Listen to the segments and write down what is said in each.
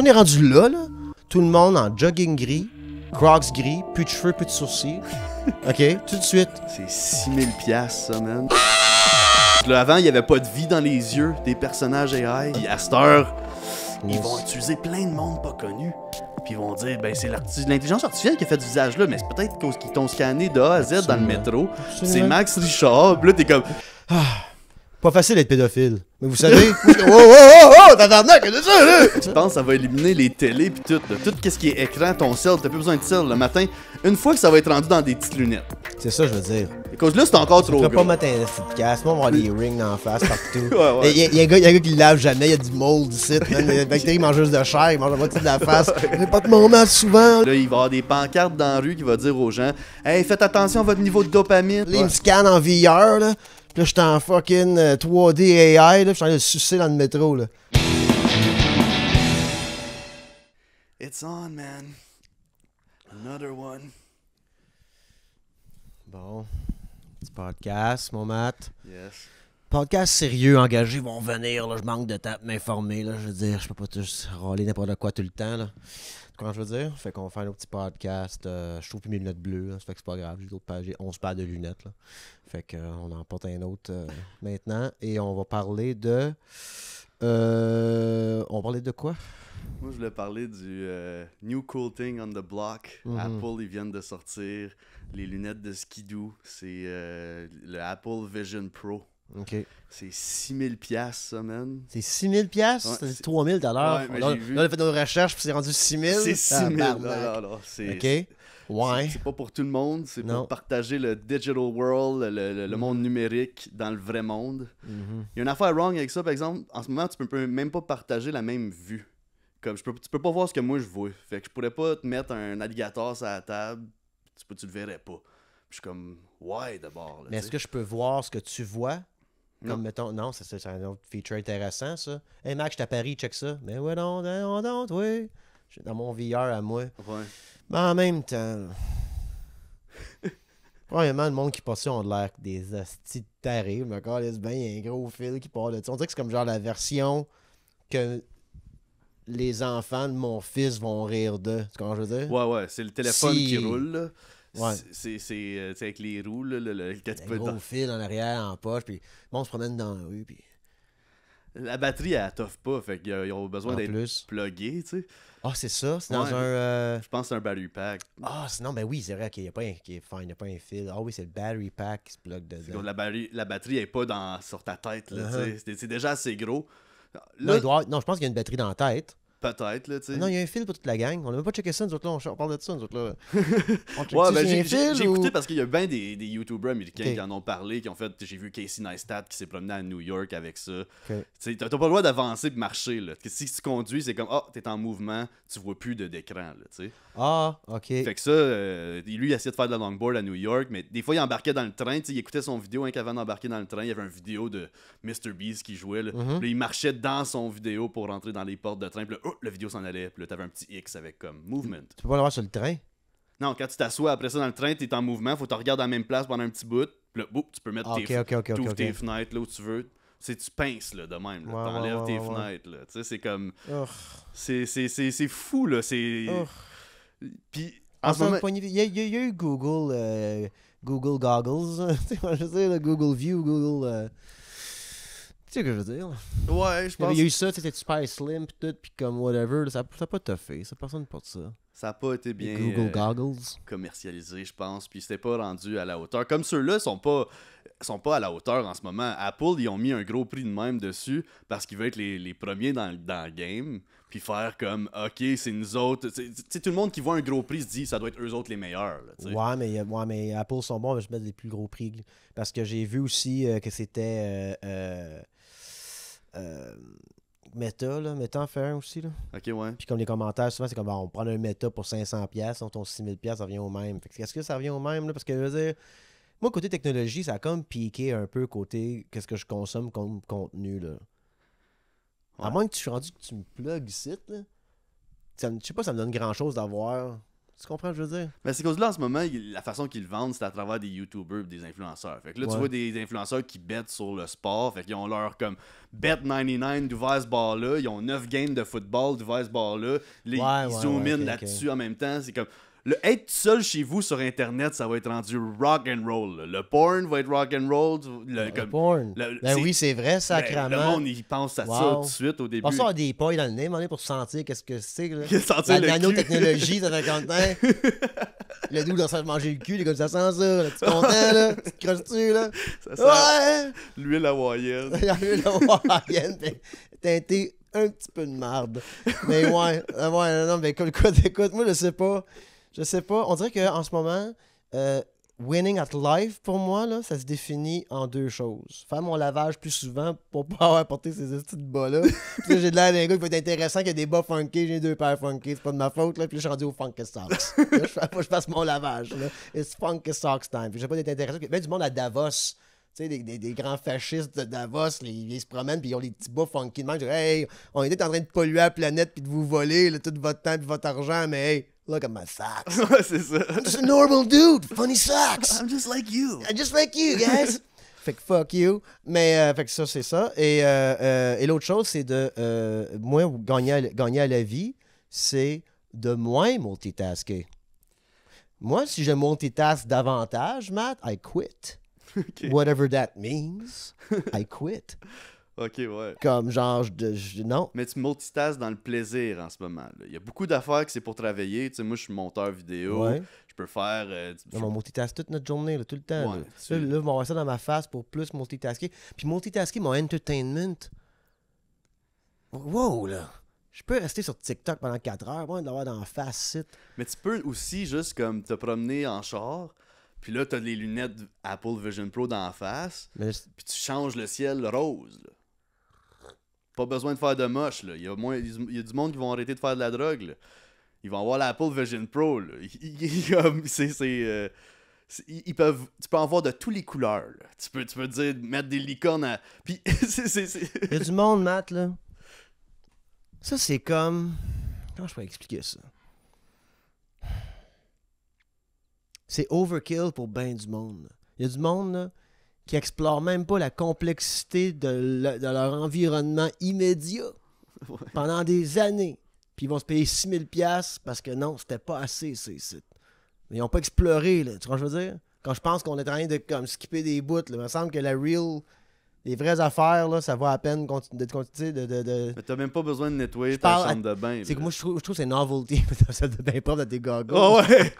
on est rendu là, là, tout le monde en jogging gris, crocs gris, plus de cheveux, plus de sourcils. OK? Tout de suite. C'est 6000 pièces ça, man. avant, il n'y avait pas de vie dans les yeux des personnages AI. Puis à cette heure, ils vont utiliser plein de monde pas connu. Puis ils vont dire, ben c'est l'intelligence artificielle qui a fait ce visage-là, mais c'est peut-être qu'ils t'ont scanné de A à Z dans le métro. C'est Max Richard. Puis là, t'es comme... Ah, pas facile d'être pédophile. Mais vous savez. oh, oh, oh, oh, que ça, Tu penses que ça va éliminer les télés pis tout, là. Tout ce qui est écran, ton cell, t'as plus besoin de cell le matin. Une fois que ça va être rendu dans des petites lunettes. C'est ça, je veux dire. Et cause là, c'est encore trop gros. pas matin casque, Moi, on va avoir des rings dans face partout. Il ouais, y, a un gars qui lave jamais, il y a du mold ici. Les bactéries mangent juste de chair, ils mangent la peu de la face. J'ai pas de moment souvent. Là, il va y avoir des pancartes dans la rue qui va dire aux gens Hey, faites attention à votre niveau de dopamine. Les scan en VR, là. Là, suis en fucking 3D euh, AI, là, je suis en train de sucer dans le métro, là. It's on, man. Another one. Bon. Petit podcast, mon Matt. Yes podcasts sérieux, engagés vont venir. Là, je manque de temps pour m'informer. je veux dire, je peux pas juste râler n'importe quoi tout le temps. Comment je veux dire? Fait qu'on fait nos petits podcasts. Euh, je trouve plus mes lunettes bleues. Ce fait que c'est pas grave. J'ai d'autres pages. de lunettes. Là. Fait qu'on euh, en porte un autre euh, maintenant. Et on va parler de. Euh, on parler de quoi? Moi, je voulais parler du New Cool Thing on the Block. Mm-hmm. Apple, ils viennent de sortir les lunettes de Skidoo. C'est le Apple Vision Pro. Ok. C'est 6000 pièces ça, man. C'est 6000 pièces C'est 3000 dollars. là, on a fait nos recherches, puis c'est rendu 000. C'est 6000 dollars, là. C'est pas pour tout le monde, c'est pour partager le digital world, le, mhm. monde numérique dans le vrai monde. Mhm. Il y a une affaire wrong avec ça, par exemple, en ce moment, tu peux même pas partager la même vue. Comme, peux, tu peux pas voir ce que moi je vois. Fait que je pourrais pas te mettre un alligator sur la table, tu, peux, tu le verrais pas. je suis comme, ouais, d'abord. Mais est-ce que je peux voir ce que tu vois comme, mettons, non, c'est un autre feature intéressant, ça. Hey, Max, je suis à Paris, check ça. Mais ouais, non, non, non, oui. Je suis dans mon VR à moi. Ouais. Mais en même temps. Probablement, le monde qui passe ça, a l'air des astis terribles. Mais quand il y a un gros fil qui part de ça. On dirait que c'est comme genre la version que les enfants de mon fils vont rire de. Tu comprends ce que je veux dire? Ouais, ouais, c'est le téléphone qui roule, là. Euh, c'est, avec les roues, là, le, Gros fil en arrière, en poche, puis bon, on se promène dans la rue, puis. La batterie, elle toffe pas, fait y ont besoin d'être plus. tu sais. Ah, c'est ça? C'est dans un. Euh, je pense que c'est un battery pack. Ah, oh, ben oui, c'est vrai qu'il n'y a, pas un, a, pas un fil. Ah oui, c'est le battery pack qui se plug dedans. La, la batterie n'est pas dans, sur ta tête, uh-huh. C'est, déjà assez gros. Là, non, je pense qu'il y a une batterie dans la tête. Peut-être, là, tu sais. Non, il y a un film pour toute la gang. On n'a même pas checké ça, nous autres, là. On parle de ça, nous autres, là. ouais, ben, j'ai, j'ai écouté parce qu'il y a bien des, des YouTubers américains qui en ont parlé, qui ont fait. J'ai vu Casey Neistat qui s'est promené à New York avec ça. Tu T'as pas le droit d'avancer et de marcher, là. si tu conduis, c'est comme, oh, t'es en mouvement, tu vois plus de, d'écran, là, tu sais. Ah, ok. Fait que ça, euh, lui, il essayé de faire de la longboard à New York, mais des fois, il embarquait dans le train, tu il écoutait son vidéo hein, qu'avant d'embarquer dans le train. Il y avait une vidéo de Mr. Beast qui jouait, là. Mm-hmm. il marchait dans son vidéo pour rentrer dans les portes de train. Oh, la vidéo s'en allait, puis là, t'avais un petit X avec comme movement. Tu peux pas le voir sur le train? Non, quand tu t'assois après ça dans le train, t'es en mouvement, faut que tu regardes à la même place pendant un petit bout, puis tu peux mettre ah, tes, okay, tes fenêtres là où tu veux. C'est tu pinces là, de même, là. Ouais, t'enlèves tes fenêtres, là. Tu sais, c'est comme. C'est fou, là. C'est. Puis. En ce moment... il, y a, eu Google, euh, Google Goggles, je sais, Google View, Google. Euh, tu sais ce que je veux dire? Ouais, je pense. Il y a eu ça, c'était super slim, pis tout, pis comme whatever. ça n'a pas toughé, ça, personne porte ça. Ça n'a pas été bien. Google euh, Goggles. commercialisé, je pense, puis c'était pas rendu à la hauteur. Comme ceux-là sont pas sont pas à la hauteur en ce moment. Apple, ils ont mis un gros prix de même dessus parce qu'ils veulent être les, premiers dans, dans, le game. Puis faire comme, OK, c'est nous autres. Tu sais, tout le monde qui voit un gros prix se dit, ça doit être eux autres les meilleurs. ouais, mais, mais Apple sont bons, mais je mets les plus gros prix. Parce que j'ai vu aussi euh, que c'était. Euh, euh, là. Meta en fait un aussi, là. Ok, ouais. Puis comme les commentaires, souvent, c'est comme, on prend un méta pour 500$, on ton 6000$, ça vient au même. est-ce que ça vient au même, là? Parce que, je veux dire, moi, côté technologie, ça a comme piqué un peu côté qu'est-ce que je consomme comme contenu, là. À moins que tu sois rendu que tu me plugues ici, là. Ça, je sais pas, ça me donne grand-chose d'avoir tu comprends ce que je veux dire? Mais c'est cause là en ce moment, la façon qu'ils vendent, c'est à travers des YouTubers des influenceurs. Fait que là, tu vois des influenceurs qui bettent sur le sport. Fait qu'ils ont leur comme bet 99 va ce bar-là. Ils ont 9 games de football du ce bar-là. ils ouais, zoominent là-dessus en même temps. C'est comme le être seul chez vous sur internet ça va être rendu rock and roll le porn va être rock and roll le, porn ben oui c'est vrai ben, sacrément le monde il pense à ça tout de suite au début on sort des poils dans le nez pour sentir qu'est-ce que c'est la le nanotechnologie ça fait content le doux dans ça manger le cul, les comme ça sent ça. Là, tu content, là? Tu te croches-tu, là? Ça sent ouais! L'huile hawaïenne. L'huile hawaïenne, ben, teintée un petit peu de marde. Mais ouais, euh, ouais, non, mais écoute, écoute, moi, je sais pas. Je sais pas. On dirait qu'en ce moment, euh, winning at life, pour moi, là, ça se définit en deux choses. Faire mon lavage plus souvent pour pas avoir porté ces petites bas-là. puis j'ai de l'air d'un gars qui être intéressant, qu'il y a des bas funky, j'ai deux paires funky, c'est pas de ma faute, là. Puis je suis rendu au funky socks. là, je, fais, je mon lavage, là. It's funky socks time. Puis j'ai pas d'être intéressant. Il y a du monde à Davos tu sais, des, des, grands fascistes de Davos, ils se promènent, puis ils ont les petits bouffes funky de manger hey, on était en train de polluer la planète, puis de vous voler tout votre temps, puis votre argent, mais hey, look at my socks. c'est ça. just a normal dude, funny socks. I'm just like you. I'm just like you, guys. Fait que fuck you. Mais euh, fait ça, c'est ça. Et, euh, euh, et l'autre chose, c'est de. moins gagner à, gagner à la vie, c'est de moins multitasker. Moi, si je multitask davantage, Matt, I quit. Whatever that means, I quit. OK, ouais. Comme genre, je, non. Mais tu multitasses dans le plaisir en ce moment. Il y a beaucoup d'affaires que c'est pour travailler. Tu sais, moi, je suis monteur vidéo. Je peux faire. Euh, on toute notre journée, tout le temps. là. ça dans ma face pour plus multitasker. Puis multitasker mon entertainment. Wow, là. Je peux rester sur TikTok pendant 4 heures, moi, de dans la face, Mais tu peux aussi juste comme te promener en char puis là, t'as les lunettes Apple Vision Pro la face. Puis tu changes le ciel rose. Pas besoin de faire de moche. Là. Il, y a moins... du monde qui vont arrêter de faire de la drogue. Ils vont avoir l'Apple Vision Pro. tu peux en voir de toutes les couleurs. Tu, peux, tu peux dire mettre des licornes à. Puis, Il y a du monde, Matt, là. Ça, c'est comme. Comment je peux expliquer ça? c'est overkill pour bien du monde. Il y a du monde qui explore même pas la complexité de, leur environnement immédiat pendant des années. Puis ils vont se payer 6000 pièces parce que non, c'était pas assez ces sites. Ils n'ont pas exploré, là, tu vois ce que je veux dire? Quand je pense qu'on est en train de comme skipper des bouts, il me semble que la real les vraies affaires, là, ça va à peine de continuer de, Mais t'as même pas besoin de nettoyer ta chambre de bain. C'est que moi, je trouve, que c'est novelty, ta chambre de bain propre dans tes gogos. Oh, ouais!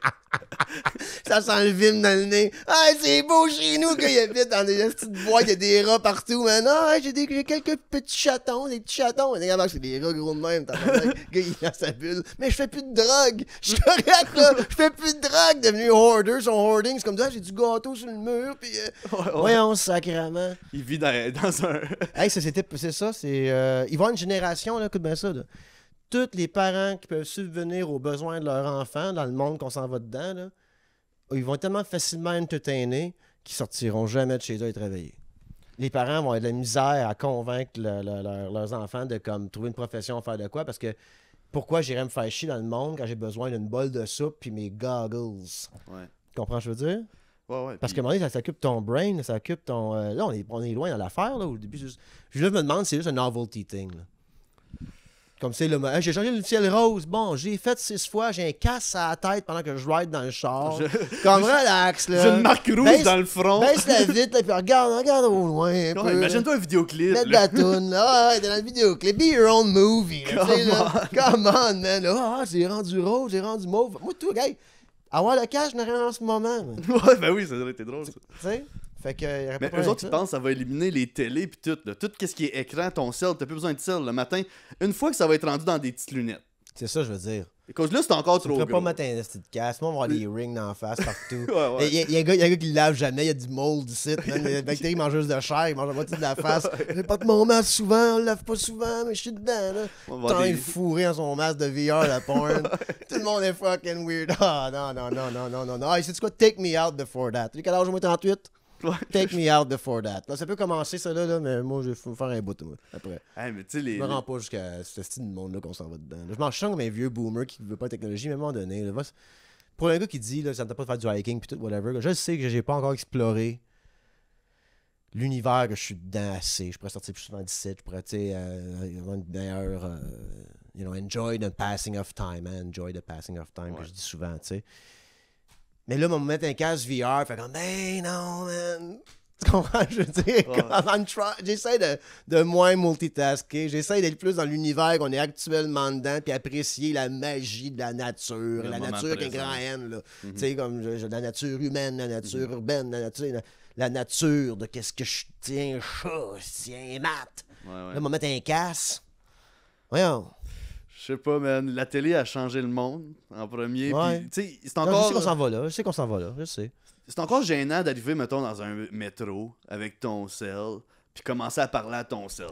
ça sent le vime dans le nez. Ah, c'est beau chez nous qu'il y a vite dans des petites boîtes il y a des rats partout, man. Ah, j'ai quelques petits chatons, des petits chatons. Mais regarde, c'est des rats gros de même. Le gars, il est sa bulle. Mais je fais plus de drogue. Je suis correct, là. Je fais plus de drogue. Devenu hoarder, son hoarding. C'est comme ça, j'ai du gâteau sur le mur, puis... Euh, ouais, Voyons, sacrément Il vit euh, dans un... c'est ça, c'est. Euh, ils vont une génération, là, écoute bien ça. Là. Tous les parents qui peuvent subvenir aux besoins de leurs enfants dans le monde qu'on s'en va dedans, là, ils vont tellement facilement entertainés qu'ils sortiront jamais de chez eux et travailler. Les parents vont être de la misère à convaincre leurs enfants de comme trouver une profession, faire de quoi, parce que pourquoi j'irais me faire chier dans le monde quand j'ai besoin d'une bolle de soupe puis mes goggles? Ouais. Tu comprends ce que je veux dire? Parce que un moment donné, ça, occupe ton brain, ça occupe ton. Euh, là, on est, loin dans l'affaire. Là, au début, juste, je me demande si c'est juste un novelty thing. Là. Comme c'est le. j'ai changé le ciel rose. Bon, j'ai fait six fois, j'ai un casse à la tête pendant que je ride dans le char. Comme relax, là. J'ai une marque rouge dans le front. Baisse la vite, là, puis regarde, regarde au loin. imagine-toi un vidéoclip. Mets de la toune, là. Ah, dans le vidéoclip. Be your own movie. Là, come, on. man. Ah, j'ai rendu rose, j'ai rendu mauve. Moi, tout, gars. Avoir le cash, je n'ai rien en ce moment. man. Ouais, ben oui, ça aurait été drôle, Tu sais? Fait que, aurait pas Mais eux autres, ils que ça va éliminer les télés puis tout. là. Tout ce qui est écran, ton cell, t'as plus besoin de cell le matin. Une fois que ça va être rendu dans des petites lunettes. C'est ça, je veux dire cause là, c'est encore trop gros. pas mettre un de casse. Moi, on va avoir des rings dans la face partout. Il y, a un gars qui ne lave jamais, il y a du mold ici. des bactéries mangeuses juste de chair, Il mange la moitié de la face. J'ai pas de mon masque souvent, on le lave pas souvent, mais je suis dedans. Là. Tant il fourré dans son masque de VR, la porn. Tout le monde est fucking weird. Ah, non, non, non, non, non, non, non. Ah, c'est quoi? Take me out before that. Tu es quel âge, moi, 38? Take me out before that. ça peut commencer, ça, là, mais moi, je vais me faire un bout, après. Je me rends pas jusqu'à ce style de monde-là qu'on s'en va dedans. je m'en chante comme un vieux boomers qui veut pas de technologie, mais à un moment donné, pour un gars qui dit, là, ça ne tente pas de faire du hiking, puis tout, whatever, je sais que j'ai pas encore exploré l'univers que je suis dedans assez. Je pourrais sortir plus souvent d'ici, je pourrais, tu sais, euh, avoir une meilleure. Euh, you know, enjoy the passing of time, hein, enjoy the passing of time, que je dis souvent, tu sais. Mais là, on me mettre un casque VR. Fait comme, ben non, man. Tu comprends? Je veux dire, j'essaie de, de, moins multitasker. J'essaie d'être plus dans l'univers qu'on est actuellement dedans, puis apprécier la magie de la nature. la nature qui est grand N, là. Mhm. Tu sais, comme la nature humaine, la nature mhm. urbaine, la nature, la, nature de qu'est-ce que je tiens, chaud tiens, mat. Là, on va mettre un casque. Voyons. Je sais pas, man. La télé a changé le monde en premier. sais c'est encore... je sais qu'on s'en euh, va là. Je sais qu'on s'en va là. Je sais. C'est encore gênant d'arriver, mettons, dans un métro avec ton sel, puis commencer à parler à ton cell.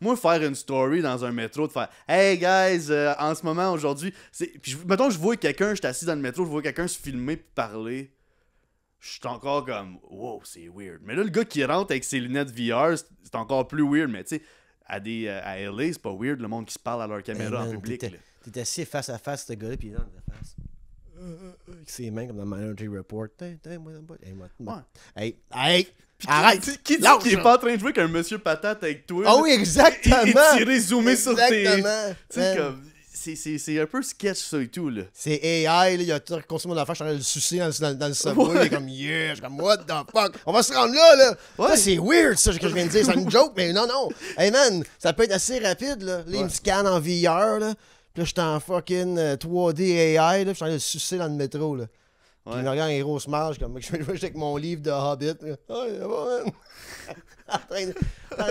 moi, faire une story dans un métro, de faire « Hey, guys, euh, en ce moment, aujourd'hui... » Puis, mettons, je vois quelqu'un, je suis assis dans le métro, je vois quelqu'un se filmer puis parler. Je suis encore comme « Wow, c'est weird. » Mais là, le gars qui rentre avec ses lunettes VR, c'est encore plus weird, mais tu sais à, des, euh, à LA, c'est pas weird le monde qui se parle à leur caméra en public. T'es assis face à face, ce gars-là, puis il est en face. C'est euh, euh, les mains comme dans Minority Report. Hey, hey, hey Pis Arrête! Qui, qui dit qu'il est pas en train de jouer qu'un monsieur patate avec toi? Ah oh, oui, exactement! Il est tiré sur tes. Tu sais, comme c'est un peu sketch ça et tout là. C'est AI, il y a tout consommé d'affaires, je suis en train de le sucer dans, dans, le subway, il est comme yeah, je suis comme what the fuck, on va se rendre là là. c'est weird ça que je viens de dire, c'est une joke, mais non non. Hey man, ça peut être assez rapide là. Là, il me scanne en VR là, puis là j'étais en fucking 3D euh, AI là, puis je suis en train de le sucer dans le métro là. il me regarde un gros smash comme je avec mon livre de Hobbit. en train de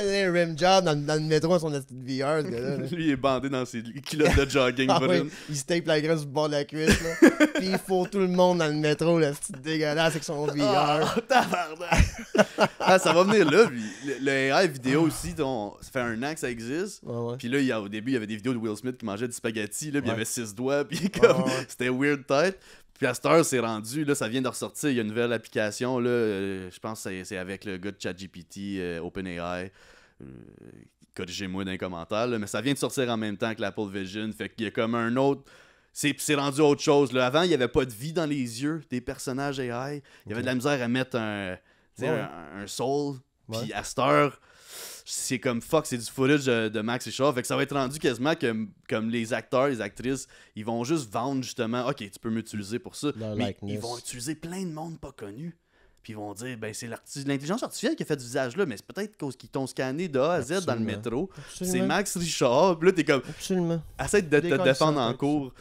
donner un rim job dans, le métro à son de VR, Lui, il est bandé dans ses culottes de jogging. Ah il se tape la graisse du bord de la cuisse. Là. Puis il faut tout le monde dans le métro, la petite dégueulasse avec son VR. Oh, ah, ah, ça va venir là. Puis le, le AI vidéo aussi, ça fait un an que ça existe. Ouais, Puis là, il y a, au début, il y avait des vidéos de Will Smith qui mangeait du spaghetti. Là, puis ouais. il avait six doigts. Puis comme, c'était weird tête. Puis à c'est rendu, là, ça vient de ressortir. Il y a une nouvelle application, là, euh, je pense que c'est avec le gars de ChatGPT, euh, OpenAI. code euh, Corrigez-moi dans les commentaires, mais ça vient de sortir en même temps que l'Apple Vision. Fait qu'il y a comme un autre. C'est rendu autre chose. Là. Avant, il n'y avait pas de vie dans les yeux des personnages AI. Il y avait de la misère à mettre un, un, un soul. Puis à c'est comme fuck, c'est du footage de, Max Richard ». Fait que ça va être rendu quasiment comme les acteurs, les actrices, ils vont juste vendre justement, ok, tu peux m'utiliser pour ça. mais ils vont utiliser plein de monde pas connu. Puis ils vont dire, ben c'est l'intelligence artificielle qui a fait du visage-là, mais c'est peut-être qu'ils t'ont scanné de A à Z dans le métro. C'est Max Richard. Puis là, t'es comme. Absolument. Essaie de te défendre en cours.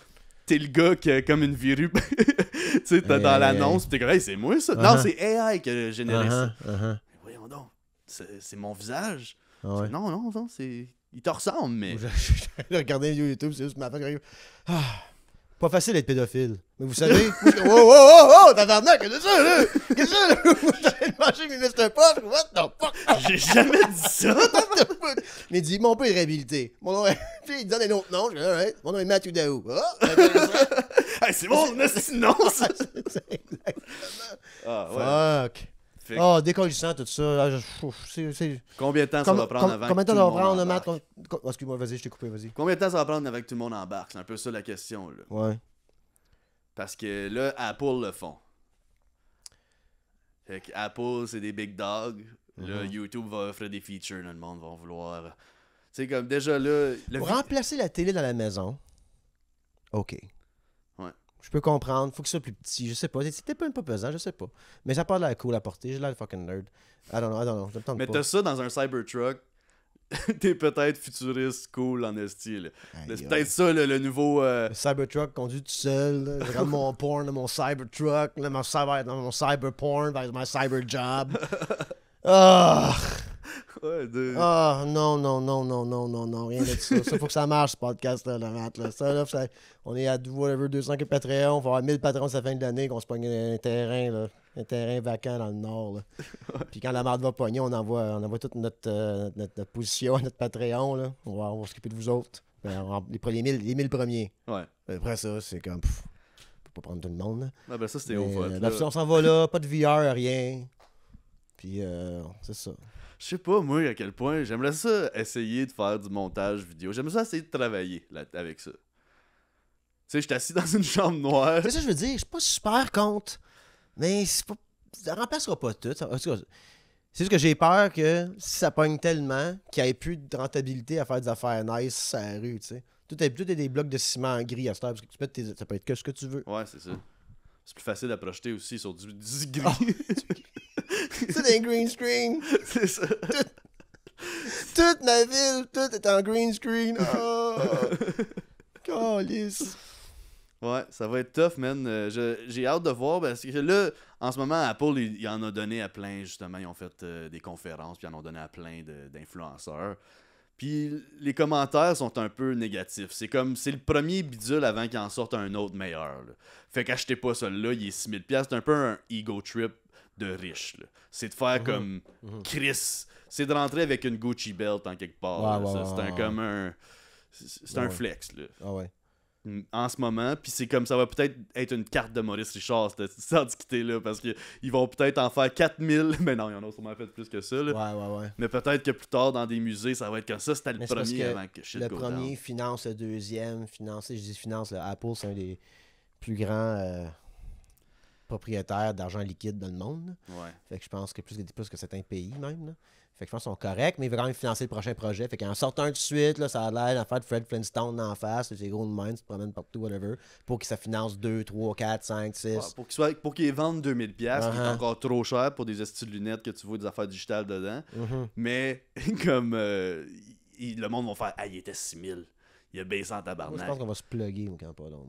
T'es le gars qui comme une verrue. tu sais, eh, dans eh, eh. l'annonce, t'es comme, hey, c'est moi ça. Uh-huh. Non, c'est AI qui a généré uh-huh, ça. Uh-huh c'est mon visage. Ah non, non, non, c'est. Il te ressemble, mais. J'ai regardé un YouTube, c'est juste ma femme qui ah, pas facile d'être pédophile. Mais vous savez. oh, oh, oh, oh, tabarnak, qu'est-ce que c'est, Qu'est-ce que c'est, là? manger mes Mr. Puff, what the fuck? J'ai jamais dit ça, Mais dis, mon père est réhabilité. Mon nom est... Puis il donne un autre nom, je dis, mon nom est Matthew Daou. Oh, c'est bon, c'est non, ça. c'est exactement. Ah, ouais. Fuck oh Ah, décollissant, tout ça. Ah, c'est- Combien de temps ça va prendre avant Combien de temps tout va le monde prendre, embarque? Excuse-moi, vas-y, je t'ai coupé, vas-y. Combien de temps ça va prendre avec que tout le monde embarque? C'est un peu ça la question, là. Ouais. Parce que là, Apple le font. Fait que Apple, c'est des big dogs. Là, mm-hmm. YouTube va offrir des features, le monde va vouloir. Euh, tu sais, comme déjà là. remplacer la télé dans la maison, OK. Je peux comprendre. Faut que ce soit plus petit. Je sais pas. C'était pas, pas pesant, je sais pas. Mais ça part de la cool à porter. J'ai l'air fucking nerd. I don't know, I don't know. Mais t'as ça dans un Cybertruck. T'es peut-être futuriste cool en style. C'est peut-être ça le, nouveau. Euh, Cybertruck conduit tout seul. Je regarde mon porn, mon Cybertruck, mon, cyber, mon cyberporn, mon cyber job. oh. Ah! Ah, non, non, non, non, non, non, non, rien de ça. ça, faut que ça marche, ce podcast-là, là, on est à 200 que Patreon, on va avoir 1000 patrons à la fin de l'année, qu'on se pogne un terrain, là, un terrain vacant dans le Nord. Puis quand la marde va pogner, on envoie, on envoie toute notre, euh, notre, position à notre Patreon, là. On va, s'occuper de vous autres. Ben, les, 1000 les premiers. Ouais. Après ça, c'est comme... Pff, pas prendre tout le monde. Ah, ben ça, euh, on s'en va là, pas de VR, rien. Puis, euh, c'est ça je sais pas, moi, à quel point j'aimerais ça essayer de faire du montage vidéo. J'aimerais ça essayer de travailler avec ça. Tu sais, je suis assis dans une chambre noire. C'est ça, je veux dire, je suis pas super contre, mais pas... ça remplacera pas tout. C'est juste que j'ai peur que si ça pogne tellement qu'il n'y ait plus de rentabilité à faire des affaires nice à la rue, tu sais. Tout est, tout des blocs de ciment gris à cette heure, parce que tu peux tes, ça peut être que ce que tu veux. Ouais, c'est ça. C'est plus facile à projeter aussi sur du, gris. Ah, C'est un green screen. C'est ça. toute ma ville, tout est en green screen. Oh. Calice. Ouais, ça va être tough, man. Euh, j'ai hâte de voir parce que là, en ce moment, Apple, il y en a donné à plein, justement. Ils ont fait euh, des conférences, puis ils en ont donné à plein d'influenceurs. Puis les commentaires sont un peu négatifs. C'est comme, c'est le premier bidule avant qu'il en sorte un autre meilleur. Fait qu'achetez pas celui-là, il est 6000$. C'est un peu un ego trip de riche. C'est de faire mhm. comme mhm. Chris. C'est de rentrer avec une Gucci belt en quelque part. c'est un, comme C'est un flex. Là. Ah, en ce moment, puis c'est comme ça va peut-être être une carte de Maurice Richard, cette discuter là parce ils vont peut-être en faire 4000, mais non, y en a sûrement fait plus que ça. Ouais, ouais, ouais. Mais peut-être que plus tard, dans des musées, ça va être comme ça. C'était le premier avant que shit Le premier finance le deuxième, finance, je dis finance, Apple, c'est un des plus grands... Euh, propriétaire d'argent liquide dans le monde. Fait que je pense que plus, plus que certains pays même. Fait que je pense qu'ils sont corrects, mais ils veulent quand même financer le prochain projet. Fait qu'en sortant de suite, là, ça a l'air d'en faire Fred Flintstone en face, les gros de se promènent partout, whatever, pour que ça finance 2, 3, 4, 5, 6. pour qu'ils vendent 2000$, uh qui est uh-huh. encore trop cher pour des astuces de lunettes que tu vois des affaires digitales dedans. Mm-hmm. Mais comme euh, le monde va faire Ah, il était 6000, il a baissé en tabarnak. je pense qu'on va se plugger, quand pas long.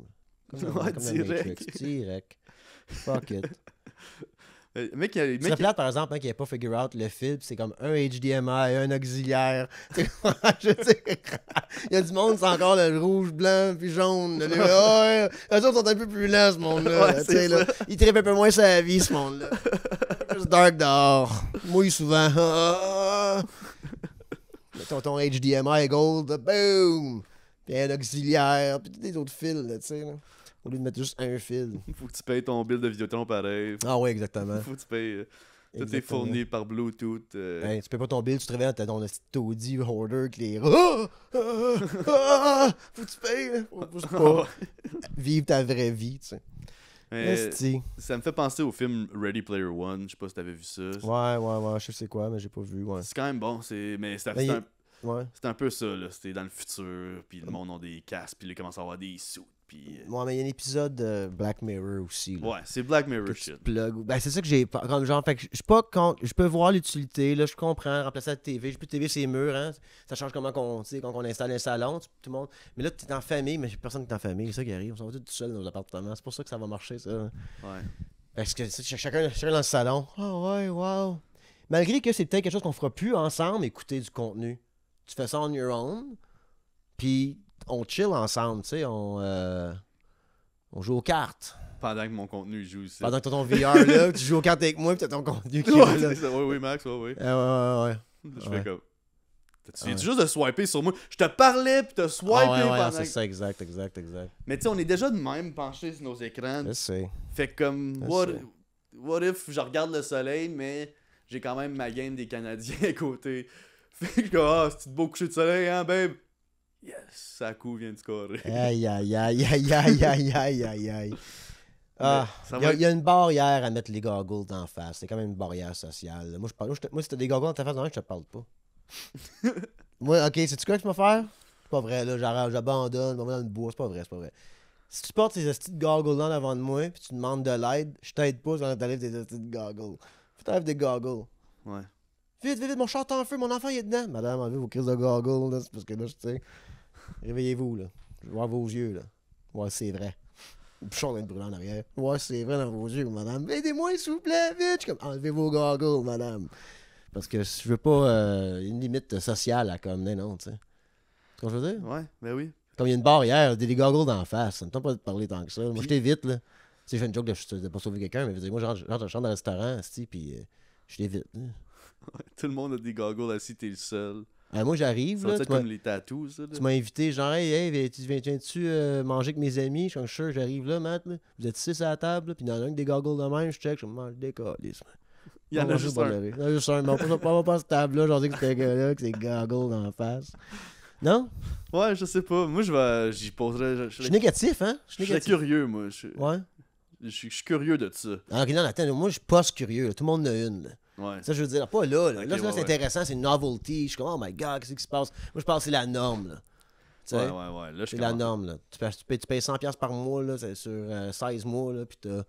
Comme, direct. Fuck it. Mec, c'est mec, plate, par exemple, hein, qui a pas figure out le fil, c'est comme un HDMI, un auxiliaire. je il y a du monde, c'est encore le rouge, blanc, puis jaune. les autres sont un peu plus lents, ce monde-là. il tripe un peu moins sa vie, ce monde-là. Juste dark dehors. Mouille souvent. Le ton HDMI gold, boom! Puis un auxiliaire, puis des autres fils, tu sais. Au lieu de mettre juste un fil. Faut que tu payes ton bill de Vidéotron pareil. Ah ouais, exactement. Faut que tu payes. Euh, tout est fourni par Bluetooth. Euh... tu payes pas ton bill, tu te réveilles, t'as ton Audi Hoarder qui les. Ah! Ah! Ah! Faut que tu payes! Hein. Vive ta vraie vie, tu sais. ça me fait penser au film Ready Player One. Je sais pas si t'avais vu ça. Ouais, ouais, ouais. Je sais quoi, mais j'ai pas vu. C'est quand même bon. C'est... Mais c'est un... un peu ça. Là. C'était dans le futur. Puis le monde a des casques. Puis ils commencent à avoir des sous moi euh, mais il y a un épisode de Black Mirror aussi. ouais, c'est Black Mirror shit. Ben, c'est ça que j'ai. genre, fait que je pas Je peux voir l'utilité, là, je comprends, remplacer la TV. je peux de TV, c'est murs, hein. Ça change comment qu'on, quand on installe un salon, tout le monde. Mais là, tu es en famille, mais personne qui est en famille, c'est ça qui arrive. On s'en va tout seul dans l'appartement C'est pour ça que ça va marcher, ça. Ouais. Parce que chacun, chacun dans le salon. Ah ouais, wow. Malgré que c'est peut-être quelque chose qu'on fera plus ensemble, écouter du contenu. Tu fais ça on your own. Puis on chill ensemble, tu sais, on, euh, on joue aux cartes. Pendant que mon contenu joue aussi. Pendant que t'as ton VR là, tu joues aux cartes avec moi, pis t'as ton contenu qui joue là. oui, oui, Max, oui, ah, oui. ouais, ouais, ouais. Je fais comme. Tu ah, viens juste de swiper sur moi. Je te parlais, puis t'as swipé ah, ouais, ouais, C'est ça, exact, exact, exact. Mais tu sais, on est déjà de même penchés sur nos écrans. Je sais. Fait comme, what, if je regarde le soleil, mais j'ai quand même ma game des Canadiens à côté. Fait que, ah, oh, c'est beau coucher de soleil, hein, babe? Yes, ça Saku vient de scorer. Aïe, aïe, aïe, aïe, aïe, aïe, aïe, aïe, aïe. Ah, il y, a une barrière à mettre les goggles en face. C'est quand même une barrière sociale. Moi, je parle, moi, si t'as des goggles dans ta face, non, je te parle pas. moi, ok, c'est-tu quoi que je m'as faire? C'est pas vrai, là, j'arrête, j'abandonne, je vais dans une bois, c'est pas vrai, c'est pas vrai. Si tu portes ces de goggles là devant de moi, puis tu demandes de l'aide, je t'aide pas vais tes des de goggles. Faut t'enlever des goggles. Ouais. Vite, vite, vite, mon chat en feu, mon enfant est dedans. Madame, envie, vous crises de goggles, là, c'est parce que là, je sais. Réveillez-vous, là. Je vois vos yeux, là. Ouais, c'est vrai. Ou pichon est brûlant en Ouais, c'est vrai dans vos yeux, madame. Aidez-moi, s'il vous plaît, vite. enlevez vos goggles, madame. Parce que je veux pas euh, une limite sociale à comme, non, tu sais. Tu ce que je veux dire? Ouais, ben oui. Comme il y a une barrière, des goggles d'en face. Ça ne tente pas de parler tant que ça. Moi, j'étais vite, là. Tu sais, j'ai une joke de je pas sauver quelqu'un, mais je veux moi, dans le restaurant, puis euh, je t'évite. tout le monde a des goggles assis, t'es le seul. Euh, moi, j'arrive. là, tu comme les tu m'as invité, genre, hey, hey viens-tu euh, manger avec mes amis? Je suis sûr, j'arrive là, Matt. Vous êtes six à la table, là. puis dans l'un en a de même, je check, je mange des goggles. Il y en a juste un. Il y en a juste un. Mais on pas pas cette table-là, j'en que c'est gars que c'est goggles dans face. Non? Ouais, je sais pas. Moi, je vais. J'y poserais. Je, suis négatif, hein? Je suis curieux, moi. Je, ouais. Je, suis curieux de ça. Ah, ok, non, attends, moi, je suis pas curieux. Tout le monde en a une. là. Ouais. Ça, je veux dire, pas là. Là, là, c'est intéressant, c'est une novelty. Je suis comme, oh my god, qu'est-ce qui se passe? Moi, je pense que c'est la norme. Là. ouais, ouais, ouais. Là, c'est la norme. Là. Tu, payes, tu payes 100$ par mois là, sur 16 euh, mois, là, puis t'as,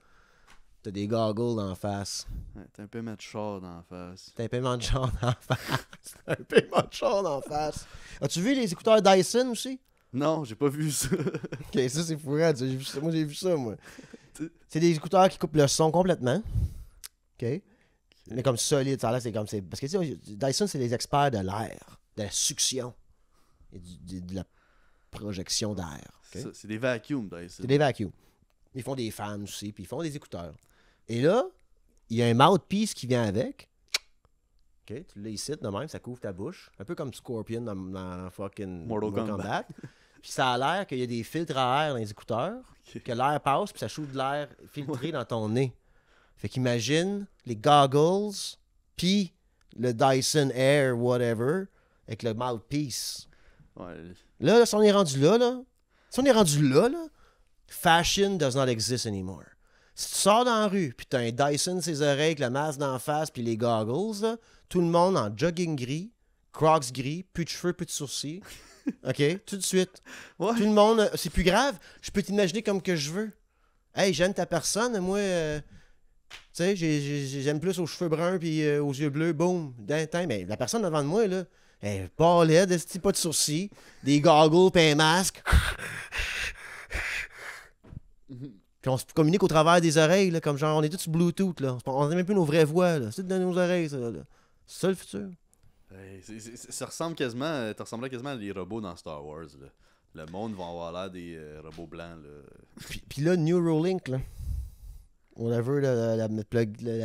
t'as des goggles en face. t'as un paiement de char en face. T'as un paiement de char en face. t'as un paiement de char en face. As-tu vu les écouteurs Dyson aussi? Non, j'ai pas vu ça. ok, ça c'est fou Moi j'ai vu ça, moi. c'est des écouteurs qui coupent le son complètement. Ok. Mais comme solide, ça là, c'est comme. Parce que Dyson, c'est des experts de l'air, de la succion et de, la projection d'air. C'est des vacuums, Dyson. C'est des vacuums. Ils font des fans aussi, puis ils font des écouteurs. Et là, il y a un mouthpiece qui vient avec. tu l'as ici de même, ça couvre ta bouche. Un peu comme Scorpion dans, fucking Mortal, Kombat. puis ça a l'air qu'il y a des filtres à air dans les écouteurs, que l'air passe, puis ça choue de l'air filtré dans ton nez. Fait qu'imagine les goggles, puis le Dyson Air, whatever, avec le mouthpiece. Là, si on est rendu là, là, si on est rendu là, là, fashion does not exist anymore. Si tu sors dans la rue, puis t'as un Dyson ses oreilles, avec la masse d'en face, puis les goggles, tout le monde en jogging gris, crocs gris, plus de cheveux, plus de sourcils. OK? Tout de suite. Tout le monde, euh, c'est plus grave. Je peux t'imaginer comme que je veux. Hey, j'aime ta personne, moi. Euh, tu sais, j'aime plus aux cheveux bruns puis euh, aux yeux bleus, boum, mais ben, la personne devant de moi, là, elle pas laide, elle pas de sourcils, des goggles puis un masque. Puis on se communique au travers des oreilles, là, comme genre, on est tous Bluetooth, là. On n'a même plus nos vraies voix, là. C'est dans nos oreilles, ça, C'est ça, le futur. ça ressemble quasiment, euh, ça ressemblait quasiment à des robots dans Star Wars, Le monde va avoir l'air des euh, robots blancs, là. Puis, puis là, Neuralink, là on a vu la,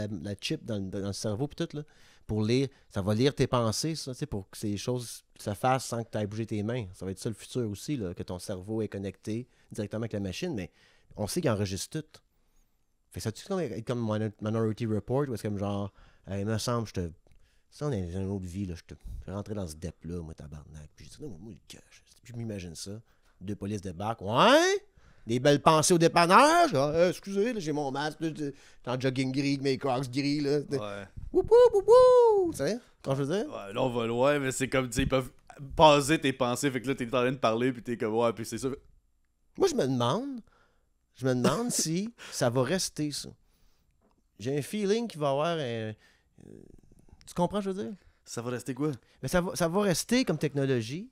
la, chip dans, dans, le cerveau, puis tout, là, pour lire. Ça va lire tes pensées, ça, pour que ces choses se fassent sans que tu aies bougé tes mains. Ça va être ça le futur aussi, là, que ton cerveau est connecté directement avec la machine, mais on sait qu'il enregistre tout. Fait ça tu comme, être comme Minority Report, ou est-ce comme genre, il me semble, je te. Ça, on est dans une autre vie, là, je te. Je suis rentré dans ce dep-là, moi, tabarnak. Puis j'ai dit, non, moi, le cache. je m'imagine ça. Deux polices débarquent. Ouais! Des belles pensées au dépannage. Ah, euh, excusez, j'ai mon masque. j'ai en jogging gris, mes crocs gris. Là. Ouais. Woupou, Tu sais, quand je veux dire? Ouais, là, on va loin, mais c'est comme, tu sais, ils peuvent passer tes pensées. Fait que là, t'es en train de parler, puis t'es comme, ouais, puis c'est ça. Moi, je me demande, je me demande si ça va rester, ça. J'ai un feeling qu'il va y avoir un. Euh, tu comprends, ce que je veux dire? Ça va rester quoi? Mais ça va, ça va rester comme technologie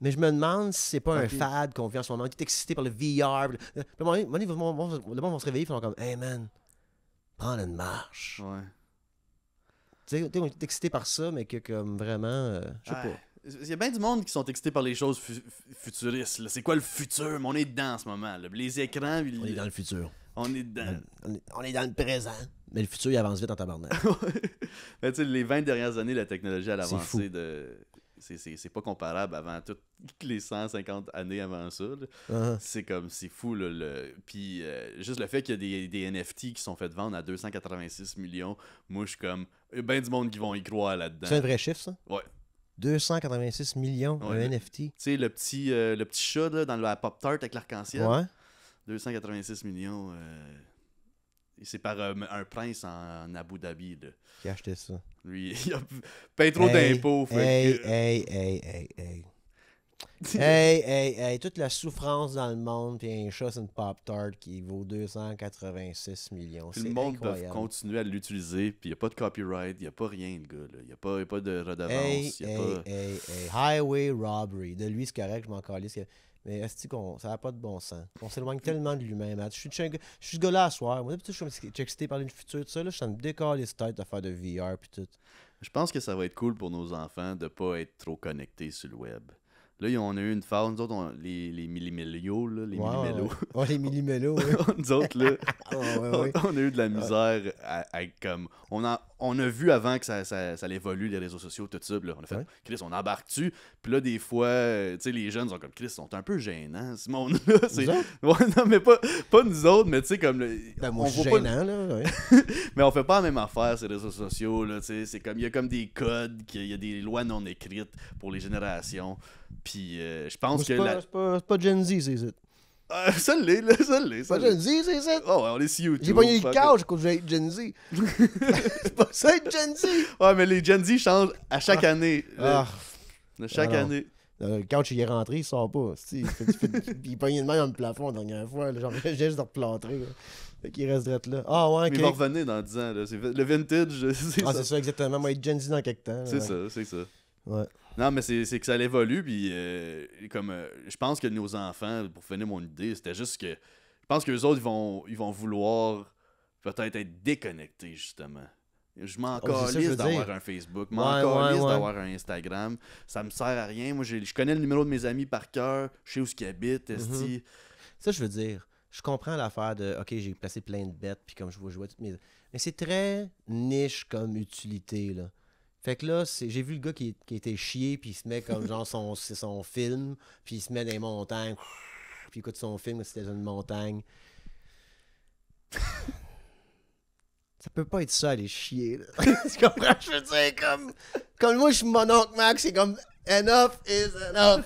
mais je me demande si c'est pas un fad qu'on vit en ce moment. Tout excité par le VR. Le monde va se réveiller ils comme Hey man, prends une marche. Ouais. Tu sais, on est excité par ça, mais que comme vraiment. Euh, je sais pas. Il y a bien du monde qui sont excités par les choses futuristes. C'est quoi le futur? on est dedans en ce moment. Les écrans. On est dans le futur. On est dedans. On est, dans le présent. Mais le futur, il avance vite en tabarnak. les 20 dernières années, la technologie, a avancé de c'est pas comparable avant tout les 150 années avant ça. Uh-huh. C'est comme, c'est fou. Là, le... Puis euh, juste le fait qu'il y a des, NFT qui sont faits de vendre à 286 millions, moi je suis comme, ben du monde qui vont y croire là-dedans. C'est un vrai chiffre ça? Ouais. 286 millions un NFT. Tu sais, le petit, euh, le petit chat dans la Pop-Tart avec l'arc-en-ciel. Ouais. 286 millions. Euh, c'est par un prince en, Abu Dhabi. Qui a acheté ça. Lui, il a payé trop d'impôts. Hey, hey, hey, hey, hey. hey, hey, hey, toute la souffrance dans le monde, puis un chat, c'est une Pop-Tart qui vaut 286 millions. Tout le monde peut continuer à l'utiliser, puis il n'y a pas de copyright, il n'y a pas rien, le gars. Il n'y a, pas, a pas de redevance. Hey, hey, hey, Highway Robbery. De lui, c'est correct, je m'en calisse. Mais est-ce qu'on ça n'a pas de bon sens? On s'éloigne tellement de lui-même. Je suis, je suis gars-là à soir. Moi, je suis excité par une future de ça. Là, je suis en décalé, les têtes de faire de VR, puis tout. Je pense que ça va être cool pour nos enfants de ne pas être trop connectés sur le web. Là, on a eu une phase, nous autres, les, les millimélios, les millimélos. Oh, les millimélos, oui. nous autres, là, ah, on, a eu de la ah. misère comme... On a, on a vu avant que ça, ça, ça évolue, les réseaux sociaux, tout ça, là, on a fait Chris, on embarque-tu? » Puis là, des fois, euh, tu sais, les jeunes sont comme « Chris, ils sont un peu gênants, ce monde-là. » Non, mais pas, pas nous autres, mais tu sais, comme... Ben, on gênant, là, Mais on fait pas la même affaire, ces réseaux sociaux, là, tu sais. C'est comme... Il y a comme des codes, il y a des lois non écrites pour les générations. Puis euh, je pense que. C'est pas, la... pas, Gen Z, c'est ça. Euh, ça l'est, là, ça l'est. C'est Gen Z, c'est ça? Oh, on est si YouTube. J'ai pogné le couch quand j'ai Gen Z. c'est pas ça être Gen Z? Ouais, mais les Gen Z changent à chaque ah. année. Ah. Euh, chaque ah année. Le couch, il est rentré, il sort pas. Il, il, pognait de main dans le plafond la dernière fois. genre, j'ai juste de replanter. Fait qu'il resterait là. Ah ouais, Mais il va revenir dans 10 ans. Le vintage, c'est ah, ça. c'est ça, exactement. Moi, être Gen Z dans quelques temps. C'est ça, c'est ça. Ouais. Non, mais c'est que ça évolue, puis euh, comme euh, je pense que nos enfants, pour finir mon idée, c'était juste que je pense que les autres ils vont ils vont vouloir peut-être être déconnectés justement. Je m'en oh, d'avoir un Facebook, m'en ouais, d'avoir un Instagram. Ça me sert à rien. Moi, je connais le numéro de mes amis par cœur, je sais où qu'ils habitent, mhm. Ça, je veux dire, je comprends l'affaire de OK, j'ai placé plein de bêtes, puis comme je vois jouer toutes mes. Mais c'est très niche comme utilité, là. Fait que là, j'ai vu le gars qui, était chié, puis il se met comme genre son, son film, puis il se met dans les montagnes, puis il écoute son film, c'était une montagne. ça peut pas être ça, aller chier. tu comprends? Je veux dire, comme, comme moi, je suis mon Max, c'est comme enough is enough.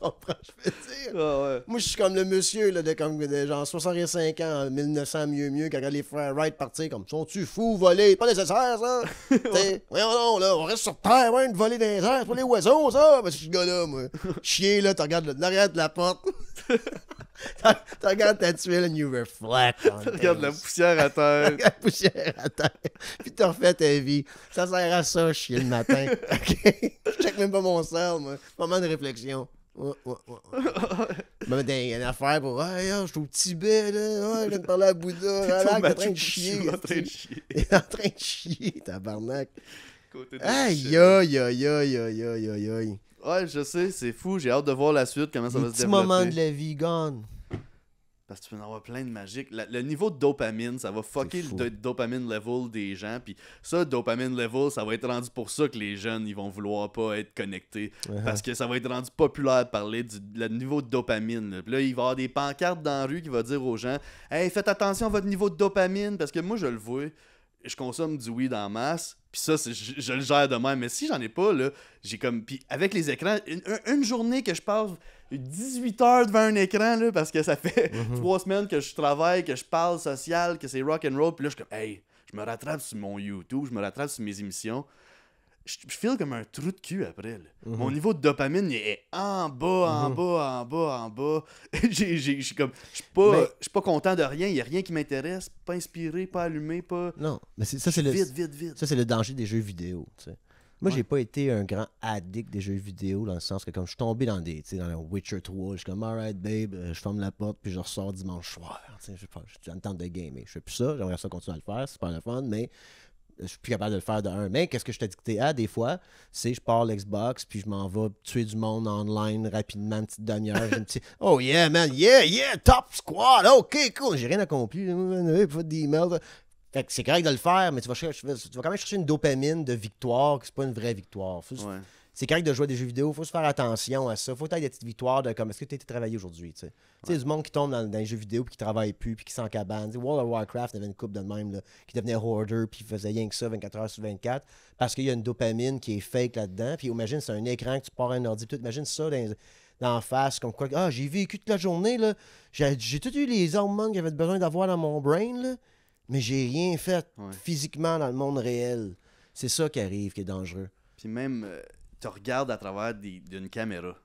je dire. Moi, je suis comme le monsieur là, de, comme, de genre 65 ans, 1900, mieux, mieux, quand les frères Wright partir, comme sont-tu fous, voler, pas nécessaire, ça. ouais. Voyons non, là, on reste sur terre, ouais, voler dans les airs, pour les oiseaux, ça. Parce je suis gars-là, moi. Chier, là, tu regardes l'arrière de la porte. tu regardes ta tuile and you reflect. Tu regardes la poussière à terre. la poussière à terre. Puis tu refais ta vie. Ça sert à ça, chier le matin. OK? Je check même pas mon sel, moi. Moment de réflexion. Ouais, ouais, ouais. mais y a une affaire pour. je suis au Tibet, là. Ouais, je de parler à Bouddha. est en train de chier. Il est en train de chier, tabarnak. Côté aïe, aïe, aïe, aïe, aïe, aïe, aïe, Ouais, je sais, c'est fou. J'ai hâte de voir la suite, comment ça va se développer. Petit moment de la vie, gone. Parce que tu vas en avoir plein de magiques. le niveau de dopamine, ça va fucker le dopamine level des gens. Puis ça, dopamine level, ça va être rendu pour ça que les jeunes, ils vont vouloir pas être connectés. Uh-huh. Parce que ça va être rendu populaire de parler du niveau de dopamine. Là. il va y avoir des pancartes dans la rue qui vont dire aux gens Hey, faites attention à votre niveau de dopamine. Parce que moi, je le vois je consomme du weed en masse, puis ça, je, le gère de même. Mais si j'en ai pas, là, j'ai comme. Puis avec les écrans, une, journée que je passe 18 heures devant un écran, là, parce que ça fait mhm. trois semaines que je travaille, que je parle social, que c'est rock and roll. Puis là, je comme, hey, je me rattrape sur mon YouTube, je me rattrape sur mes émissions. Je, feel file comme un trou de cul après. Mhm. Mon niveau de dopamine est en mhm. bas, en bas, en bas, en bas. Je suis comme, je suis pas, content de rien. Il n'y a rien qui m'intéresse. Pas inspiré, pas allumé, pas. Non, mais ça, c'est Ça, c'est le danger des jeux vidéo. Tu sais. Moi, je j'ai pas été un grand addict des jeux vidéo dans le sens que comme je suis tombé dans des, dans le Witcher 3, je suis comme alright babe, euh, je ferme la porte puis je ressors dimanche soir. Je suis en de gamer. Je fais plus ça, j'aimerais ça continuer à le faire, c'est pas le fun, mais euh, je suis plus capable de le faire de un. Mais qu'est-ce que je t'ai à des fois, c'est je pars l'Xbox, puis je m'en vais tuer du monde online rapidement, une petite demi-heure. une petite Oh yeah, man, yeah, yeah, top squad, ok, cool. J'ai rien accompli, pas d'email. Fait que c'est correct de le faire, mais tu vas, quand même chercher une dopamine de victoire, que c'est pas une vraie victoire. C'est correct de jouer à des jeux vidéo, faut se faire attention à ça. Faut que aies des petites victoires de comme est-ce que tu été travaillé aujourd'hui, tu sais. du monde qui tombe dans, dans les jeux vidéo puis qui travaille plus puis qui s'en cabane. World of Warcraft avait une coupe de même là, qui devenait hoarder puis faisait rien que ça 24 heures sur 24 parce qu'il y a une dopamine qui est fake là-dedans. Puis imagine c'est un écran que tu pars un ordi, tout. imagine ça dans d'en face, comme quoi, ah, j'ai vécu toute la journée, là. J'ai, tout eu les hormones que j'avais besoin d'avoir dans mon brain, là mais j'ai rien fait physiquement dans le monde réel. C'est ça qui arrive, qui est dangereux. Puis même, euh, tu regardes à travers d'une caméra.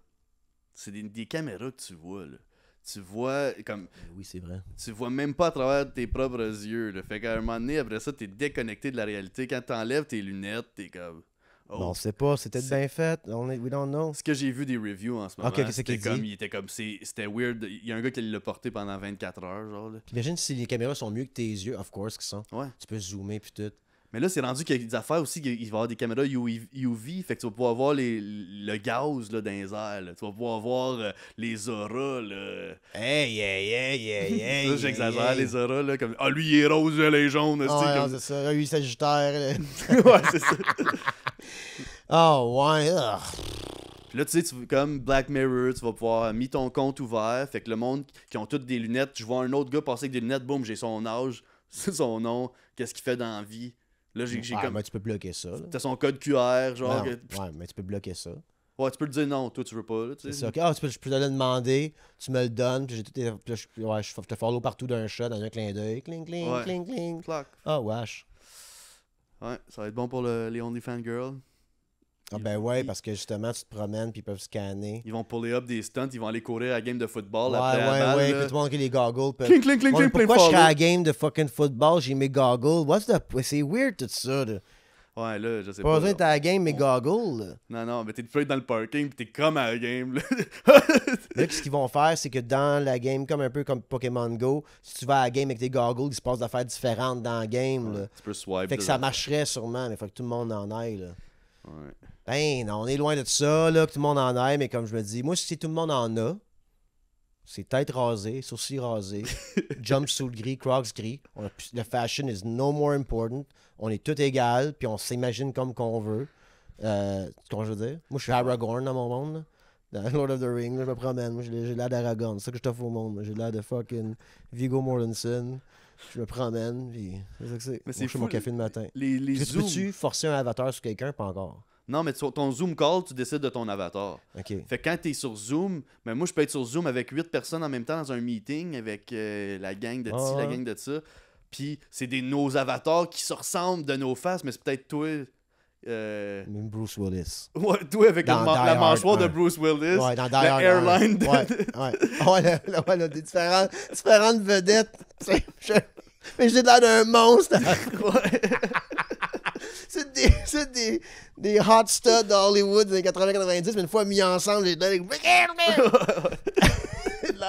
C'est des, caméras que tu vois, là. Tu vois comme. Ben oui, c'est vrai. Tu vois même pas à travers tes propres yeux. le Fait qu'à un moment donné, après ça, t'es déconnecté de la réalité. Quand t'enlèves tes lunettes, t'es comme. Oh. on sait pas, c'était bien fait, we don't know. Ce que j'ai vu des reviews en ce moment, c'est c'était comme, il était comme, c'était weird. Il y a un gars qui l'a porté pendant 24 heures, genre. Imagine si les caméras sont mieux que tes yeux, of course, qui sont. Ouais. Tu peux zoomer puis tout. Mais là, c'est rendu qu'il y a des affaires aussi, qu'il va y avoir des caméras UV, fait que tu vas pouvoir voir les, le gaz là, dans les airs, tu vas pouvoir voir euh, les auras. Là. Hey, hey, hey, hey, hey. J'exagère, les auras, là, comme Ah, lui, il est rose, il est jaune. Ah, c'est ça, lui, sagittaire. ouais, c'est ça. Oh, ouais. Puis là, tu sais, tu, comme Black Mirror, tu vas pouvoir euh, mettre ton compte ouvert. Fait que le monde qui ont toutes des lunettes, Je vois un autre gars passer avec des lunettes, boum, j'ai son âge, son nom, qu'est-ce qu'il fait dans la vie. Là, j'ai comme Ah Mais tu peux bloquer ça. T'as son code QR, genre. Ouais, mais tu peux bloquer ça. Ouais, tu peux le dire non, toi, tu veux pas. C'est ça. Ah, tu peux, je peux te le demander, tu me le donnes, puis, j'ai puis ouais, je te follow partout d'un chat, dans un clin d'œil. Cling, cling, cling, cling. Ah, oh, wesh. Ouais, ça va être bon pour le, les OnlyFans Girls. Ah ben ouais, parce que justement, tu te promènes puis ils peuvent scanner. Ils vont pour up des stunts, ils vont aller courir à la game de football. Ouais, après ouais, ouais, puis tout le monde qui les goggles. puis. clink, cling, cling, pourquoi je serais à la game de fucking football, j'ai mes goggles? What's the... C'est weird tout ça, Ouais, là, je sais pas. Pas besoin d'être à la game, mes goggle. Non, non, mais t'es peut-être dans le parking, pis t'es comme à la game. Là, là ce qu'ils vont faire, c'est que dans la game, comme un peu comme Pokémon Go, si tu vas à la game avec tes goggles, il se passe d'affaires différentes dans la game. Ouais, Tu peux Fait que ça marcherait sûrement, mais faut que tout le monde en aille. Ouais. Ben on est loin de ça, là, que tout le monde en aille, mais comme je me dis, moi, si tout le monde en a, c'est tête rasée, sourcils rasés, jumpsuit gris, crocs gris. On le fashion is no more important. On est tout égal, puis on s'imagine comme qu'on veut. Euh, tu ce que je veux dire? Moi, je suis Aragorn dans mon monde. Dans Lord of the Rings, je me promène. Moi, j'ai l'air d'Aragorn. C'est ça que je t'offre au monde. J'ai l'air de fucking Viggo Mortensen je me promène, puis c'est ça c'est. mon café le matin. Les, les Peux-tu forcer un avatar sur quelqu'un? Pas encore. Non, mais ton Zoom call, tu décides de ton avatar. OK. Fait que quand tu es sur Zoom, mais moi, je peux être sur Zoom avec huit personnes en même temps dans un meeting avec euh, la gang de ci, ah, la gang de ça. Puis c'est des nos avatars qui se ressemblent de nos faces, mais c'est peut-être toi euh, Même Bruce Willis. Ouais, tout avec la, mâchoire de Bruce Willis. Ouais, dans Die la Hard Airline. De... Ouais, ouais. Ah ouais, là, ouais des différentes, différentes vedettes. Mais j'ai l'air d'un monstre. ouais. c'est des, des, des hot studs d'Hollywood des 80-90, mais une fois mis ensemble, j'ai l'air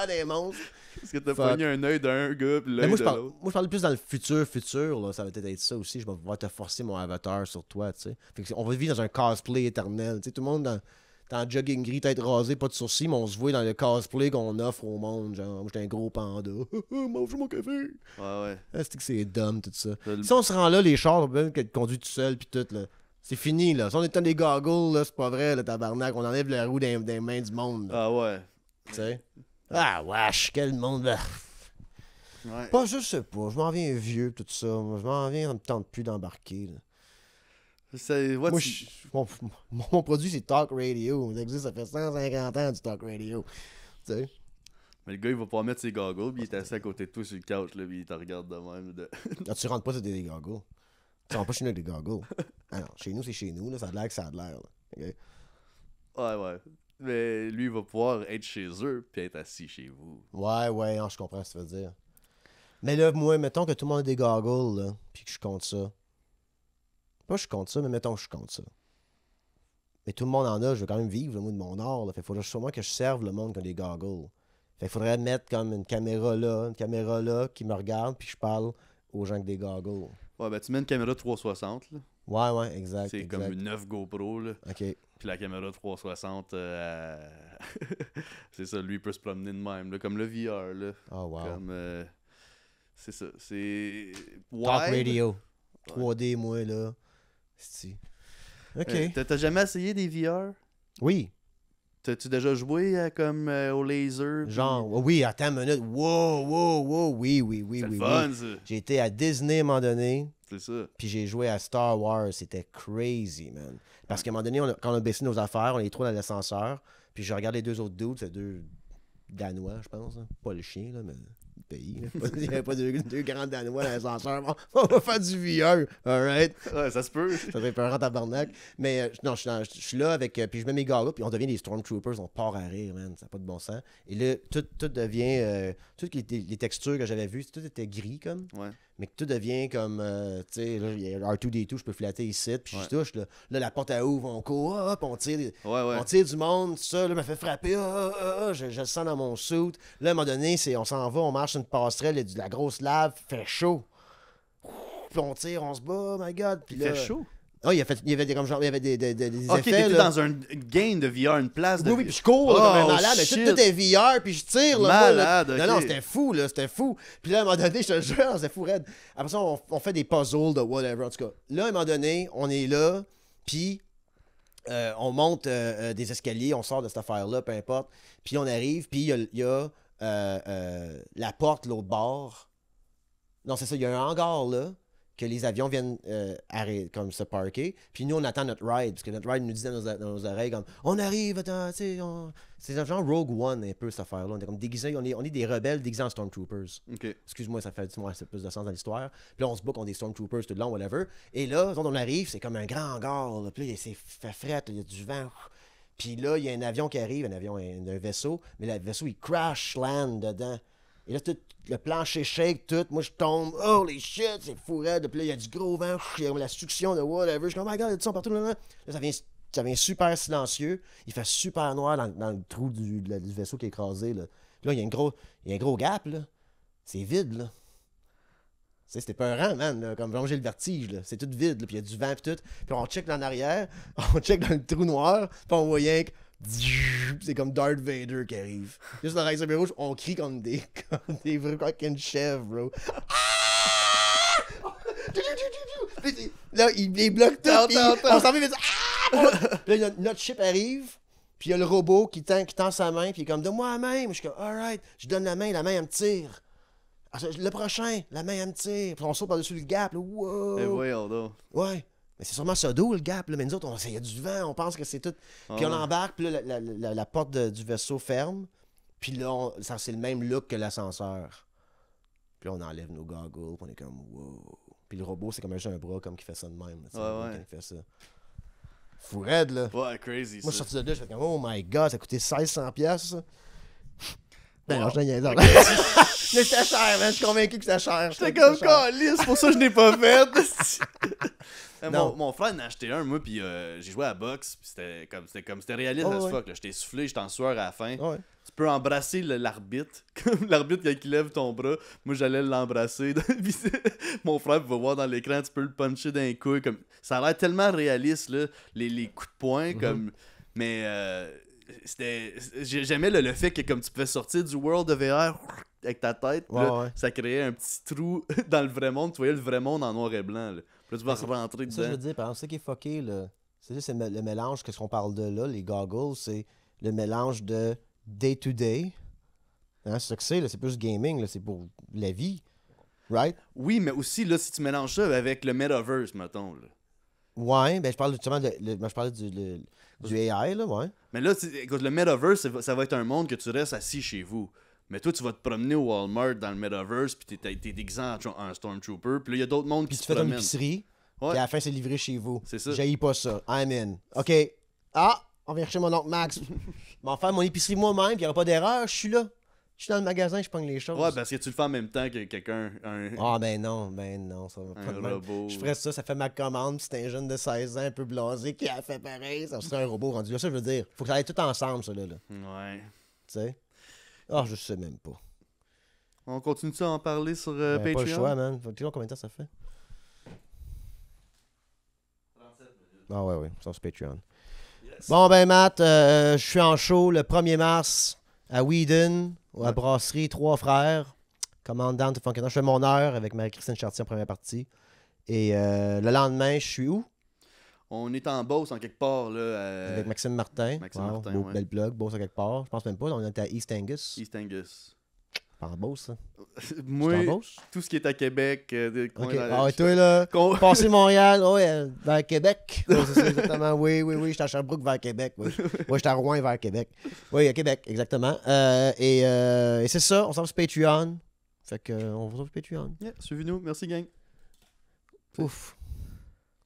des monstres. Est-ce que t'as pogné un œil d'un gars, pis de l'autre. Moi, je parle plus dans le futur, futur, là. Ça va peut-être être ça aussi. Je vais te forcer mon avatar sur toi, tu sais. on va vivre dans un cosplay éternel. Tu sais, tout le monde dans, en jogging gris, tête rasée, pas de sourcils, mais on se voit dans le cosplay qu'on offre au monde. Genre, moi, j'étais un gros panda. Mange mon café. Ouais, ouais. Ah, c'est que c'est dumb, tout ça. Si on se rend là, les chars, même être conduit tout seul, puis tout, là. C'est fini, là. Si on éteint des goggles, là, c'est pas vrai, le tabarnak. On enlève la roue des, mains du monde. Ah ouais. Tu sais? Ah, wesh, quel monde. Ouais. Pas, juste sais pas. Je m'en viens vieux, tout ça. Je m'en viens, on ne tente plus d'embarquer. mon, mon, produit, c'est Talk Radio. Ça existe, ça fait 150 ans du Talk Radio. Tu sais? Mais le gars, il va pas mettre ses goggles, puis il est assis à côté de toi sur le couch, là, puis il te regarde de même. De... Ah, tu rentres pas, c'est des goggles. Tu rentres pas chez nous avec des goggles. Ah chez nous, c'est chez nous, là. Ça a l'air que ça a l'air, Ouais, ouais mais lui il va pouvoir être chez eux puis être assis chez vous. Ouais, ouais, je comprends ce que tu veux dire. Mais là, moi, mettons que tout le monde a des goggles, là, puis que je compte ça. Pas que je compte ça, mais mettons que je compte ça. Mais tout le monde en a, je veux quand même vivre le monde de mon art. Là. Fait faudrait sûrement que je serve le monde qui a des goggles. Fait faudrait mettre comme une caméra là, une caméra là qui me regarde, puis je parle aux gens avec des goggles. Ouais, ben tu mets une caméra 360 là. Ouais, ouais, exact. C'est comme 9 GoPro là. Ok. Puis la caméra 360, euh, c'est ça, lui peut se promener de même, comme le VR. Là. Oh, wow. Comme, euh, c'est ça. C'est. Talk radio. 3D, moi, là. Ok. Euh, t'as jamais essayé des VR Oui. T'as-tu déjà joué comme au laser? Genre, oh, oui, attends une minute. Wow, wow, wow, oui, oui, oui, oui. oui. J'ai été à Disney à un moment donné. Puis j'ai joué à Star Wars. C'était crazy, man. Parce qu'à un moment donné, quand on a baissé nos affaires, on est trop dans l'ascenseur. Puis je regarde les deux autres dudes, c'est deux Danois, je pense. Pas le chien, là, mais le pays. Il n'y avait pas deux, grands Danois dans l'ascenseur. on va faire du vieux, alright? Ouais, ça se peut. Ça fait peur en tabarnak. Mais euh, non, je suis, là avec. Euh, puis je mets mes gars là, puis on devient des Stormtroopers, on part à rire, man. Ça n'a pas de bon sens. Et là, tout, devient. Euh, toutes les, les, textures que j'avais vues, tout était gris, comme. Ouais mais que tout devient comme, euh, tu sais, là, il y a R2D2, je peux flatter ici, puis je touche, là, la porte à ouvre, on court, hop, on tire, on tire du monde, ça, là, me fait frapper, oh, oh, oh, je, le sens dans mon soute. Là, à un moment donné, c'est, on s'en va, on marche sur une passerelle, il y a de la grosse lave, fait chaud. Puis on tire, on se bat, oh my god. Puis là, fait chaud. Oh, il, a fait, il y avait des, comme genre, il y avait des, des, des, ah, dans un gain de VR, une place de. Oui, oui, puis je cours là, comme un oh, malade. Tout, est VR, puis je tire. Là, malade, Non, non, c'était fou, là, c'était fou. Puis là, à un moment donné, je te jure, c'était fou, raide. Après ça, on, fait des puzzles de whatever. En tout cas, là, à un moment donné, on est là, puis euh, on monte euh, euh, des escaliers, on sort de cette affaire-là, peu importe. Puis on arrive, puis il y a, la porte, l'autre bord. Non, c'est ça, il y a un hangar, là que les avions viennent euh, comme se parker. Puis nous, on attend notre ride, parce que notre ride nous disait dans nos, oreilles comme On arrive, attends, tu sais, on... c'est genre Rogue One un peu cette affaire-là. On est comme déguisés, on est, on est des rebelles déguisés en Stormtroopers. Excuse-moi, ça fait du moins plus de sens dans l'histoire. Puis là, on se boucle on des Stormtroopers tout le long, whatever. Et là, quand on arrive, c'est comme un grand hangar, puis c'est fait fret, il y a du vent. Puis là, il y a un avion qui arrive, un avion, un vaisseau, mais le vaisseau, il crash land dedans. Et là, le plancher shake, tout. Moi, je tombe. Oh, les shit, c'est fou fourré. Depuis là, il y a du gros vent. Il y a la succion de whatever. Je suis comme, oh my god, il y a du son partout. Là, là. là ça, vient, ça vient super silencieux. Il fait super noir dans, dans le trou du, du, vaisseau qui est écrasé. Là. là, il y, a une gros, il y a un gros gap. là. C'est vide. là. c'était peurant, man. Là, comme j'ai le vertige. Là. C'est tout vide. Là, puis il y a du vent. Puis tout. Puis on check dans l'arrière. On check dans le trou noir. Puis on voit rien que. C'est comme Darth Vader qui arrive. Juste dans Rise Rouge, on crie comme des, comme des vrais fucking chèvres, bro. Ah! Là, il, les bloque tout. On s'en vient, il ah! Là, notre ship arrive. Puis il y a le robot qui tend, sa main, puis il est comme Donne-moi la main. Je suis comme Alright, je donne la main, la main, elle me tire. Ah, le prochain, la main, elle me tire. Puis on saute par-dessus le gap. Là, wow. Ouais. Mais c'est sûrement ça d'où le gap. Là. Mais nous autres, il y a du vent, on pense que c'est tout. Ah puis on embarque, puis là, la, porte du vaisseau ferme. Puis là, ça, c'est le même look que l'ascenseur. Puis là, on enlève nos goggles, puis on est comme wow. Puis le robot, c'est comme juste un bras comme qui fait ça de même. Là, ouais, ouais. fait ça. Fou là. Ouais, crazy. Moi, je suis sorti de là, je fais comme oh my god, ça a coûté 1600$. Ça. Ben, wow. je n'ai rien Mais c'était cher, man. Je suis convaincu que c'était cher. J'étais comme, c'est pour ça je n'ai pas fait. Euh, mon, frère en a acheté un, moi, puis euh, j'ai joué à boxe, puis c'était comme c'était comme c'était réaliste oh, à ce fuck. J'étais soufflé, j'étais en sueur à la fin. Tu peux embrasser l'arbitre. Comme l'arbitre qui il lève ton bras, moi j'allais l'embrasser. mon frère va voir dans l'écran, tu peux le puncher d'un coup. Comme... Ça a l'air tellement réaliste, là, les, coups de poing, mm-hmm. comme. Mais euh, c'était. J'aimais le, fait que comme tu pouvais sortir du World of VR avec ta tête, ça créait un petit trou dans le vrai monde. Tu voyais le vrai monde en noir et blanc. Là. Puis là, tu vas rentrer dedans. Ça, je veux dire, par exemple, ce qui est fucké, là, c'est juste le mélange, qu'est-ce qu'on parle de là, les goggles, c'est le mélange de day-to-day. Hein, c'est ça que c'est, c'est plus gaming, là, c'est pour la vie. Right? Oui, mais aussi, là, si tu mélanges ça avec le metaverse, mettons. Là. Ouais, ben je parle justement de. je du, du AI, là, ouais. Mais là, écoute, le metaverse, ça va être un monde que tu restes assis chez vous. Mais toi, tu vas te promener au Walmart dans le Metaverse, puis t'es, es déguisé en, Stormtrooper, puis là, il y a d'autres mondes qui se promènent. Puis tu fais ton épicerie, puis à la fin, c'est livré chez vous. C'est ça. J'haïs pas ça. I'm in. OK. Ah, on vient chez mon oncle Max. m'en faire mon épicerie moi-même, puis il n'y aura pas d'erreur, je suis là. Je suis dans le magasin, je pogne les choses. Ouais, parce que tu le fais en même temps que quelqu'un. Ah, ben non, ben non, ça va pas. Un robot. Je ferais ça, ça fait ma commande. C'est un jeune de 16 ans, un peu blasé, qui a fait pareil. Ça serait un robot rendu là. Ça, je veux dire, faut que ça aille tout ensemble, ça, là. Ouais. Tu sais? Ah, je sais même pas. On continue ça à en parler sur Patreon? Euh, euh, pas le choix, man. combien de temps ça fait? 37 Ah ouais, ouais. Sur Patreon. Bon, ben Matt, euh, je suis en show le 1er mars à Whedon, à Brasserie Trois Frères. Commandant de Funkin. Je fais mon heure avec Marie-Christine Chartier en première partie. Et le lendemain, je suis où? On est en Beauce, en quelque part. Là, euh, Avec Maxime Martin. Maxime Martin, beau, Belle blog, Beauce, en quelque part. Je pense même pas. On est à East Angus. East Angus. pas en Beauce, ça. Moi, tout ce qui est à Québec. Euh, ah, et toi, là. Passer Montréal, euh, vers Québec. Oui, oui, oui. J'étais à Sherbrooke vers Québec. Oui, j'étais à Rouen vers Québec. Oui, à Québec, exactement. et, c'est ça. On s'en va sur Patreon. Fait qu'on on vous retrouve Patreon. suivez-nous. Merci, gang. Ouf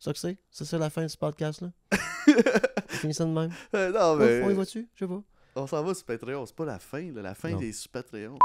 ça que c'est? C'est ça la fin de ce podcast-là? fini ça de même? Euh, non, mais. on y va-tu? Je sais pas. On s'en va sur Patreon. C'est pas la fin, La fin des sous-Patreons.